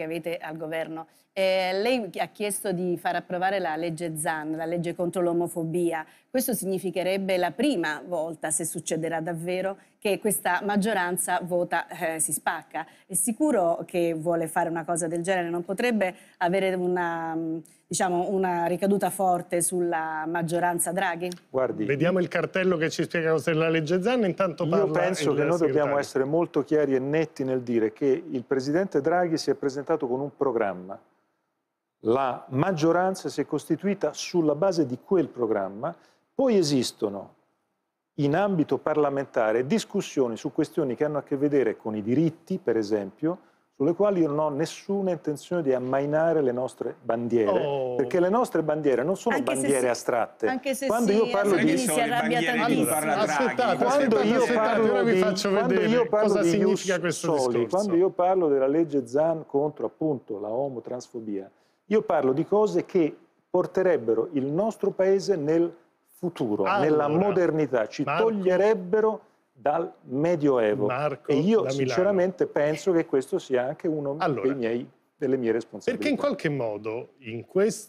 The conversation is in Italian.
che avete al governo. Eh, lei ha chiesto di far approvare la legge ZAN, la legge contro l'omofobia. Questo significherebbe la prima volta, se succederà davvero, che questa maggioranza vota, eh, si spacca. È sicuro che vuole fare una cosa del genere? Non potrebbe avere una mm, diciamo, una ricaduta forte sulla maggioranza Draghi? Guardi, Vediamo il cartello che ci spiega cos'è la legge Zanna, intanto parla Io penso che noi segretario. dobbiamo essere molto chiari e netti nel dire che il Presidente Draghi si è presentato con un programma. La maggioranza si è costituita sulla base di quel programma, poi esistono in ambito parlamentare discussioni su questioni che hanno a che vedere con i diritti, per esempio, sulle quali io non ho nessuna intenzione di ammainare le nostre bandiere, oh. perché le nostre bandiere non sono anche bandiere se, astratte. Anche se quando sì, io parlo di si Aspettate, quando io parlo soli, Quando io parlo della legge Zan contro appunto la omotransfobia, io parlo di cose che porterebbero il nostro paese nel futuro, allora, nella modernità, ci Marco, toglierebbero dal Medioevo. Marco, e io sinceramente penso che questo sia anche uno allora, miei, delle mie responsabilità. Perché in qualche modo in questo